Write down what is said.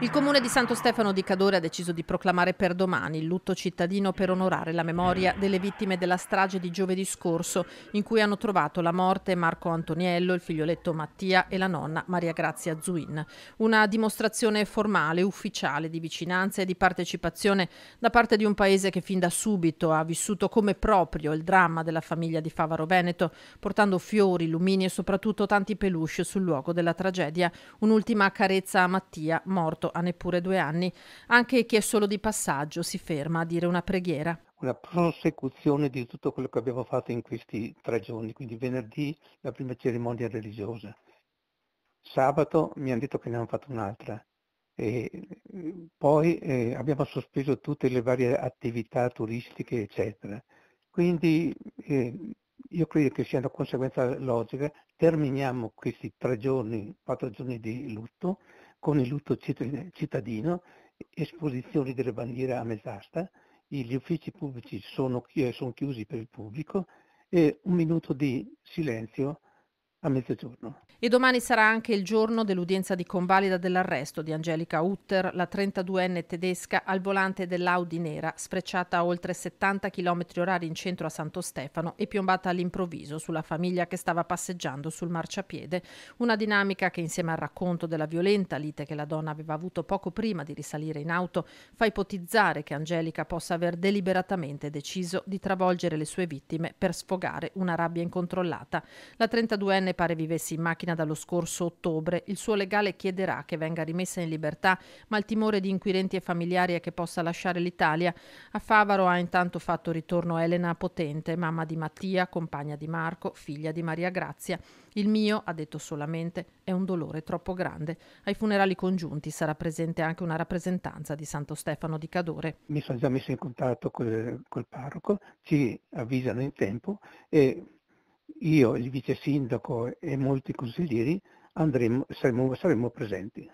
Il comune di Santo Stefano di Cadore ha deciso di proclamare per domani il lutto cittadino per onorare la memoria delle vittime della strage di giovedì scorso, in cui hanno trovato la morte Marco Antoniello, il figlioletto Mattia e la nonna Maria Grazia Zuin. Una dimostrazione formale, ufficiale di vicinanza e di partecipazione da parte di un paese che fin da subito ha vissuto come proprio il dramma della famiglia di Favaro Veneto, portando fiori, lumini e soprattutto tanti peluche sul luogo della tragedia. Un'ultima carezza a Mattia, morto morto a neppure due anni. Anche chi è solo di passaggio si ferma a dire una preghiera. Una prosecuzione di tutto quello che abbiamo fatto in questi tre giorni, quindi venerdì la prima cerimonia religiosa. Sabato mi hanno detto che ne hanno fatto un'altra, e eh, poi eh, abbiamo sospeso tutte le varie attività turistiche eccetera quindi eh, io credo che sia una conseguenza logica terminiamo questi tre giorni quattro giorni di lutto con il lutto cittadino, esposizioni delle bandiere a mezz'asta, gli uffici pubblici sono, sono chiusi per il pubblico e un minuto di silenzio a mezzogiorno. E domani sarà anche il giorno dell'udienza di convalida dell'arresto di Angelica Utter, la 32enne tedesca al volante dell'Audi nera, sprecciata a oltre 70 km orari in centro a Santo Stefano e piombata all'improvviso sulla famiglia che stava passeggiando sul marciapiede. Una dinamica che insieme al racconto della violenta lite che la donna aveva avuto poco prima di risalire in auto fa ipotizzare che Angelica possa aver deliberatamente deciso di travolgere le sue vittime per sfogare una rabbia incontrollata. La 32enne giovane pare vivesse in macchina dallo scorso ottobre. Il suo legale chiederà che venga rimessa in libertà, ma il timore di inquirenti e familiari è che possa lasciare l'Italia. A Favaro ha intanto fatto ritorno Elena Potente, mamma di Mattia, compagna di Marco, figlia di Maria Grazia. Il mio, ha detto solamente, è un dolore troppo grande. Ai funerali congiunti sarà presente anche una rappresentanza di Santo Stefano di Cadore. Mi sono già messo in contatto col, col parroco, ci avvisano in tempo e io, il vice sindaco e molti consiglieri andremo, saremo, saremo presenti.